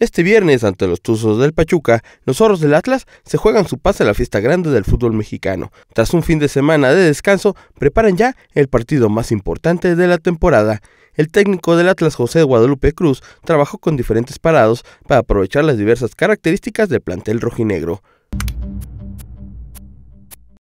Este viernes, ante los Tuzos del Pachuca, los zorros del Atlas se juegan su pase a la fiesta grande del fútbol mexicano. Tras un fin de semana de descanso, preparan ya el partido más importante de la temporada. El técnico del Atlas José Guadalupe Cruz trabajó con diferentes parados para aprovechar las diversas características del plantel rojinegro.